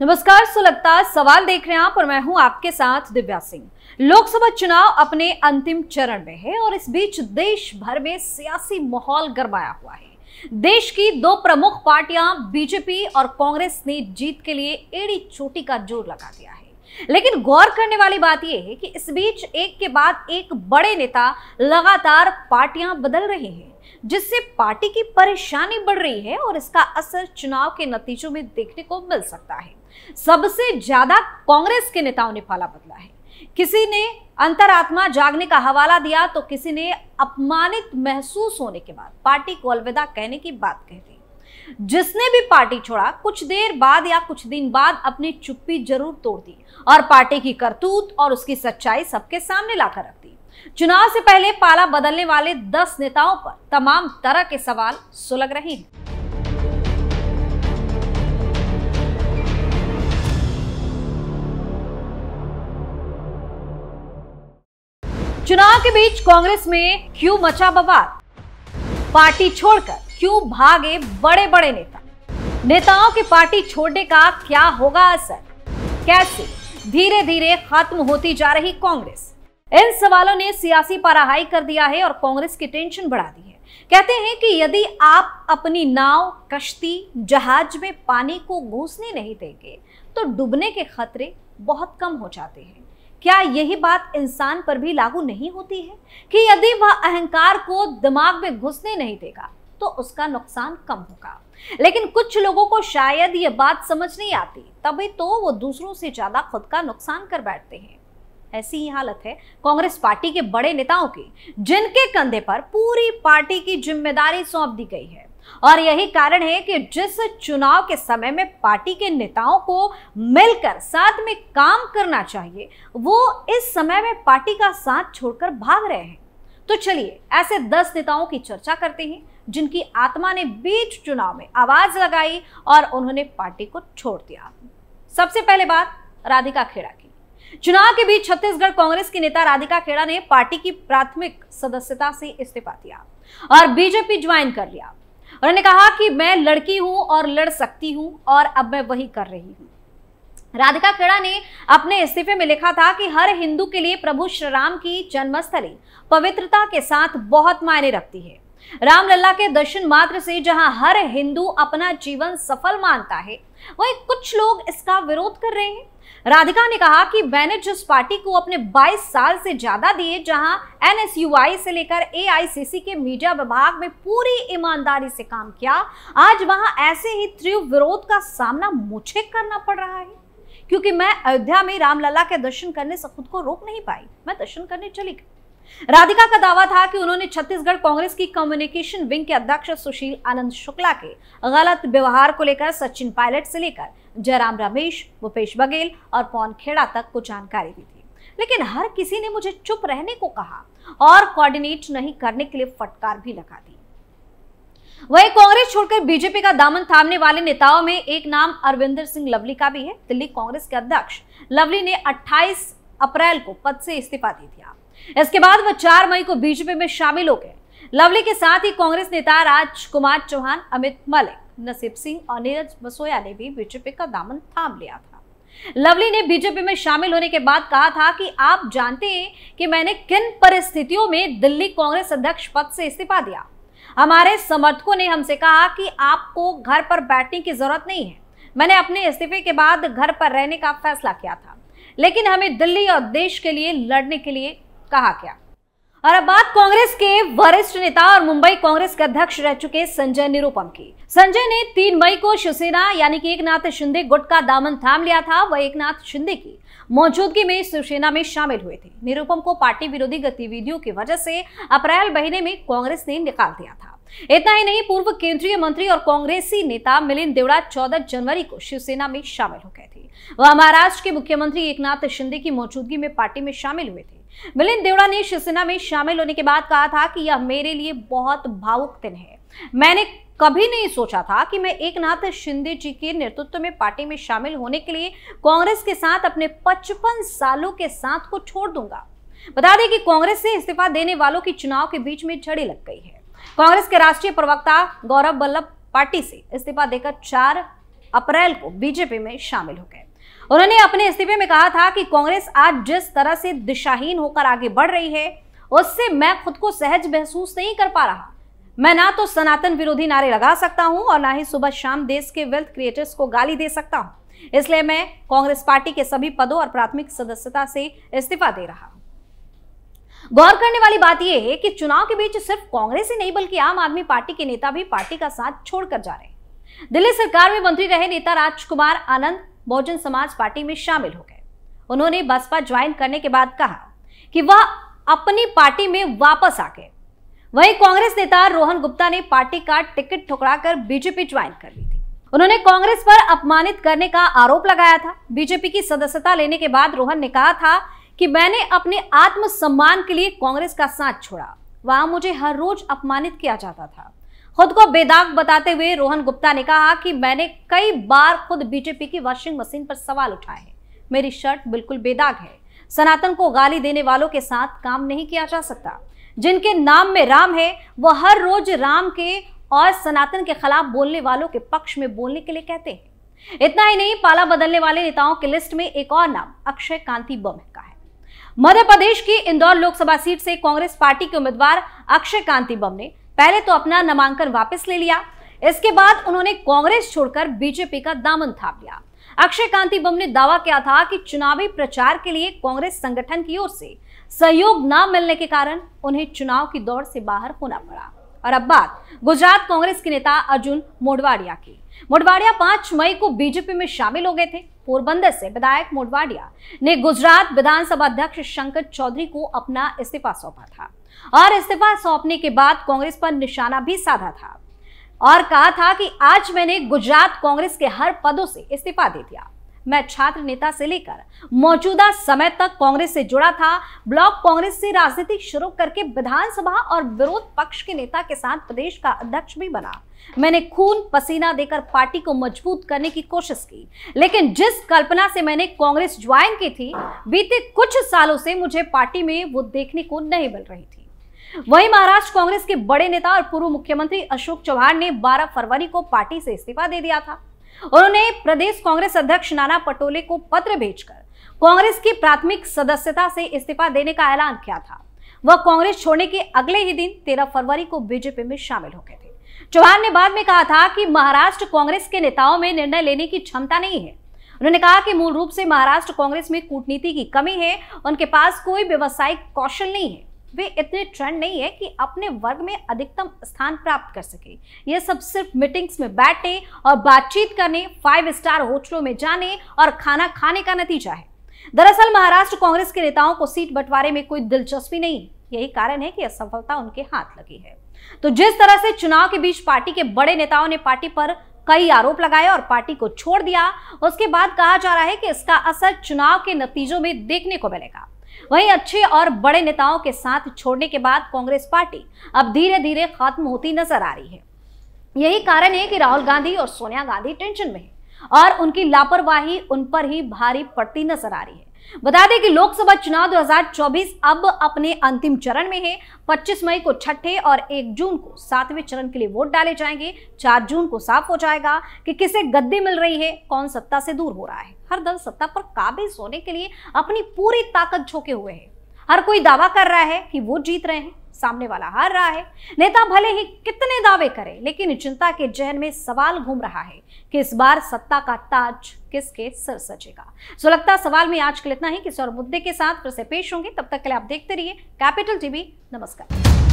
नमस्कार सुलगता सवाल देख रहे हैं आप और मैं हूं आपके साथ दिव्या सिंह लोकसभा चुनाव अपने अंतिम चरण में है और इस बीच देश भर में सियासी माहौल गरमाया हुआ है देश की दो प्रमुख पार्टियां बीजेपी और कांग्रेस ने जीत के लिए एड़ी चोटी का जोर लगा दिया है लेकिन गौर करने वाली बात यह है कि इस बीच एक के बाद एक बड़े नेता लगातार पार्टियां बदल रहे हैं जिससे पार्टी की परेशानी बढ़ रही है और इसका असर चुनाव के नतीजों में देखने को मिल सकता है सबसे ज्यादा कांग्रेस के नेताओं ने पाला बदला है किसी ने अंतरात्मा जागने का हवाला दिया तो किसी ने अपमानित महसूस होने के बाद पार्टी को अलविदा कहने की बात कह दी जिसने भी पार्टी छोड़ा कुछ देर बाद या कुछ दिन बाद अपनी चुप्पी जरूर तोड़ दी और पार्टी की करतूत और उसकी सच्चाई सबके सामने लाकर रख दी चुनाव से पहले पाला बदलने वाले दस नेताओं पर तमाम तरह के सवाल सुलग रहे हैं चुनाव के बीच कांग्रेस में क्यों मचा बवाल पार्टी छोड़कर क्यों भागे बड़े बड़े नेता नेताओं की पार्टी छोड़ने का क्या होगा असर कैसे धीरे धीरे खत्म होती जा रही कांग्रेस इन सवालों ने सियासी पाराहाई कर दिया है और कांग्रेस की टेंशन बढ़ा दी है कहते हैं कि यदि आप अपनी नाव कश्ती जहाज में पानी को घुसने नहीं देंगे तो डूबने के खतरे बहुत कम हो जाते हैं क्या यही बात इंसान पर भी लागू नहीं होती है कि यदि वह अहंकार को दिमाग में घुसने नहीं देगा तो उसका नुकसान कम होगा लेकिन कुछ लोगों को शायद यह बात समझ नहीं आती तभी तो वो दूसरों से ज्यादा खुद का नुकसान कर बैठते हैं ऐसी ही हालत है कांग्रेस पार्टी के बड़े नेताओं की जिनके कंधे पर पूरी पार्टी की जिम्मेदारी सौंप दी गई है और यही कारण है कि जिस चुनाव के समय में पार्टी के नेताओं को मिलकर साथ में काम करना चाहिए वो इस समय में पार्टी का साथ छोड़कर भाग रहे हैं तो चलिए ऐसे दस नेताओं की चर्चा करते हैं जिनकी आत्मा ने बीच चुनाव में आवाज लगाई और उन्होंने पार्टी को छोड़ दिया सबसे पहले बात राधिका खेड़ा की चुनाव के बीच छत्तीसगढ़ कांग्रेस की नेता राधिका खेड़ा ने पार्टी की प्राथमिक सदस्यता से इस्तीफा दिया और बीजेपी ज्वाइन कर लिया उन्होंने कहा कि मैं लड़की हूं और लड़ सकती हूं और अब मैं वही कर रही हूं राधिका खेड़ा ने अपने इस्तीफे में लिखा था कि हर हिंदू के लिए प्रभु श्री राम की जन्मस्थली पवित्रता के साथ बहुत मायने रखती है रामलला के दर्शन मात्र से जहां हर हिंदू अपना जीवन सफल मानता है वही कुछ लोग इसका विरोध कर रहे हैं राधिका ने कहा कि मैंने जिस पार्टी को अपने 22 साल से ज्यादा दिए जहां एनएसयूआई से लेकर एआईसीसी के मीडिया विभाग में पूरी ईमानदारी से काम किया आज वहां ऐसे ही तीव्र विरोध का सामना मुझे करना पड़ रहा है क्योंकि मैं अयोध्या में रामलला के दर्शन करने से खुद को रोक नहीं पाई मैं दर्शन करने चली गई राधिका का दावा था कि उन्होंने छत्तीसगढ़ कांग्रेस की कम्युनिकेशन विंग के अध्यक्ष सुशील आनंद शुक्ला के गलत व्यवहार को लेकर सचिन पायलट से लेकर जयराम रमेश भूपेश बघेल और पौन खेड़ा तक को जानकारी दी थी लेकिन हर किसी ने मुझे चुप रहने को कहा और कोऑर्डिनेट नहीं करने के लिए फटकार भी लगा दी वही कांग्रेस छोड़कर बीजेपी का दामन थामने वाले नेताओं में एक नाम अरविंदर सिंह लवली का भी है दिल्ली कांग्रेस के अध्यक्ष लवली ने 28 अप्रैल को पद से इस्तीफा दे दिया इसके बाद वह 4 मई को बीजेपी में शामिल हो गए लवली के साथ ही कांग्रेस नेता राजकुमार चौहान अमित मलिक नसीब सिंह और नीरज मसोया ने भी बीजेपी का दामन थाम लिया था लवली ने बीजेपी में शामिल होने के बाद कहा था कि आप जानते हैं कि मैंने किन परिस्थितियों में दिल्ली कांग्रेस अध्यक्ष पद से इस्तीफा दिया हमारे समर्थकों ने हमसे कहा कि आपको घर पर बैठने की जरूरत नहीं है मैंने अपने इस्तीफे के बाद घर पर रहने का फैसला किया था लेकिन हमें दिल्ली और देश के लिए लड़ने के लिए कहा गया और अब बात कांग्रेस के वरिष्ठ नेता और मुंबई कांग्रेस के अध्यक्ष रह चुके संजय निरुपम की संजय ने तीन मई को शिवसेना यानी कि एकनाथ शिंदे गुट का दामन थाम लिया था वह एकनाथ शिंदे की मौजूदगी में शिवसेना में शामिल हुए थे निरुपम को पार्टी विरोधी गतिविधियों की वजह से अप्रैल महीने में कांग्रेस ने निकाल दिया था इतना ही नहीं पूर्व केंद्रीय मंत्री और कांग्रेसी नेता मिलिंद देवड़ा चौदह जनवरी को शिवसेना में शामिल हो गए थे वह महाराष्ट्र के मुख्यमंत्री एकनाथ शिंदे की मौजूदगी में पार्टी में शामिल हुए थे मिलिंद देवड़ा ने शिवसेना में शामिल होने के बाद कहा था कि यह मेरे लिए बहुत भावुक दिन है मैंने कभी नहीं सोचा था कि मैं एकनाथ शिंदे जी के नेतृत्व में पार्टी में शामिल होने के लिए कांग्रेस के साथ अपने 55 सालों के साथ को छोड़ दूंगा बता दें कि कांग्रेस से इस्तीफा देने वालों की चुनाव के बीच में झड़ी लग गई है कांग्रेस के राष्ट्रीय प्रवक्ता गौरव बल्लभ पार्टी से इस्तीफा देकर चार अप्रैल को बीजेपी में शामिल हो गए उन्होंने अपने इस्तीफे में कहा था कि कांग्रेस आज जिस तरह से दिशाहीन होकर आगे बढ़ रही है उससे मैं खुद को सहज महसूस नहीं कर पा रहा मैं ना तो सनातन विरोधी नारे लगा सकता हूं और ना ही सुबह शाम देश के वेल्थ क्रिएटर्स को गाली दे सकता हूं इसलिए मैं कांग्रेस पार्टी के सभी पदों और प्राथमिक सदस्यता से इस्तीफा दे रहा गौर करने वाली बात यह है कि चुनाव के बीच सिर्फ कांग्रेस ही नहीं बल्कि आम आदमी पार्टी के नेता भी पार्टी का साथ छोड़कर जा रहे हैं दिल्ली सरकार में मंत्री रहे नेता राजकुमार आनंद बहुजन समाज पार्टी में शामिल हो गए उन्होंने बसपा ज्वाइन करने के बाद कहा कि वह अपनी पार्टी में वापस आ गए वहीं कांग्रेस नेता रोहन गुप्ता ने पार्टी का टिकट ठुकराकर बीजेपी ज्वाइन कर ली थी उन्होंने कांग्रेस पर अपमानित करने का आरोप लगाया था बीजेपी की सदस्यता लेने के बाद रोहन ने कहा था कि मैंने अपने आत्मसम्मान के लिए कांग्रेस का साथ छोड़ा वहां मुझे हर रोज अपमानित किया जाता था खुद को बेदाग बताते हुए रोहन गुप्ता ने कहा कि मैंने कई बार खुद बीजेपी की वॉशिंग मशीन पर सवाल उठाए हैं मेरी शर्ट बिल्कुल बेदाग है सनातन को गाली देने वालों के साथ काम नहीं किया जा सकता जिनके नाम में राम है वह हर रोज राम के और सनातन के खिलाफ बोलने वालों के पक्ष में बोलने के लिए कहते हैं इतना ही नहीं पाला बदलने वाले नेताओं की लिस्ट में एक और नाम अक्षय कांति बम का है मध्य प्रदेश की इंदौर लोकसभा सीट से कांग्रेस पार्टी के उम्मीदवार अक्षय कांति बम ने पहले तो अपना नामांकन वापस ले लिया इसके बाद उन्होंने कांग्रेस छोड़कर बीजेपी का दामन थाप लिया अक्षय कांति बम ने दावा किया था कि चुनावी प्रचार के लिए कांग्रेस संगठन की ओर से सहयोग न मिलने के कारण उन्हें चुनाव की दौड़ से बाहर होना पड़ा और अब बात गुजरात कांग्रेस के नेता अर्जुन मोडवाड़िया की मोडवाड़िया पांच मई को बीजेपी में शामिल हो गए थे पोरबंदर से विधायक मोडवाड़िया ने गुजरात विधानसभा अध्यक्ष शंकर चौधरी को अपना इस्तीफा सौंपा था और इस्तीफा सौंपने के बाद कांग्रेस पर निशाना भी साधा था और कहा था कि आज मैंने गुजरात कांग्रेस के हर पदों से इस्तीफा दे दिया मैं छात्र नेता से लेकर मौजूदा समय तक कांग्रेस से जुड़ा था ब्लॉक कांग्रेस से राजनीति शुरू करके विधानसभा और विरोध पक्ष के नेता के साथ प्रदेश का अध्यक्ष भी बना मैंने खून पसीना देकर पार्टी को मजबूत करने की कोशिश की लेकिन जिस कल्पना से मैंने कांग्रेस ज्वाइन की थी बीते कुछ सालों से मुझे पार्टी में वो देखने को नहीं मिल रही थी वहीं महाराष्ट्र कांग्रेस के बड़े नेता और पूर्व मुख्यमंत्री अशोक चौहान ने 12 फरवरी को पार्टी से इस्तीफा दे दिया था उन्होंने प्रदेश कांग्रेस अध्यक्ष नाना पटोले को पत्र भेजकर कांग्रेस की प्राथमिक सदस्यता से इस्तीफा देने का ऐलान किया था वह कांग्रेस छोड़ने के अगले ही दिन तेरह फरवरी को बीजेपी में शामिल हो गए थे चौहान ने बाद में कहा था कि महाराष्ट्र कांग्रेस के नेताओं में निर्णय लेने की क्षमता नहीं है उन्होंने कहा कि मूल रूप से महाराष्ट्र कांग्रेस में कूटनीति की कमी है उनके पास कोई व्यवसायिक कौशल नहीं है वे इतने ट्रेंड नहीं है कि अपने वर्ग में अधिकतम स्थान प्राप्त कर सके ये सब सिर्फ मीटिंग्स में बैठने और बातचीत करने फाइव स्टार होटलों में जाने और खाना खाने का नतीजा है दरअसल महाराष्ट्र कांग्रेस के नेताओं को सीट बंटवारे में कोई दिलचस्पी नहीं यही कारण है कि असफलता उनके हाथ लगी है तो जिस तरह से चुनाव के बीच पार्टी के बड़े नेताओं ने पार्टी पर कई आरोप लगाए और पार्टी को छोड़ दिया उसके बाद कहा जा रहा है कि इसका असर चुनाव के नतीजों में देखने को मिलेगा वहीं अच्छे और बड़े नेताओं के साथ छोड़ने के बाद कांग्रेस पार्टी अब धीरे धीरे खत्म होती नजर आ रही है यही कारण है कि राहुल गांधी और सोनिया गांधी टेंशन में है और उनकी लापरवाही उन पर ही भारी पड़ती नजर आ रही है बता दें कि लोकसभा चुनाव 2024 अब अपने अंतिम चरण में है 25 मई को छठे और 1 जून को सातवें चरण के लिए वोट डाले जाएंगे 4 जून को साफ हो जाएगा कि किसे गद्दी मिल रही है कौन सत्ता से दूर हो रहा है हर दल सत्ता पर काबिज होने के लिए अपनी पूरी ताकत झोंके हुए हैं हर कोई दावा कर रहा है कि वो जीत रहे हैं सामने वाला हार रहा है नेता भले ही कितने दावे करे लेकिन जनता के जहन में सवाल घूम रहा है कि इस बार सत्ता का ताज किसके सर सजेगा सो लगता सवाल में आज के लिए इतना ही किसी और मुद्दे के साथ फिर से पेश होंगे तब तक के लिए आप देखते रहिए कैपिटल टीवी नमस्कार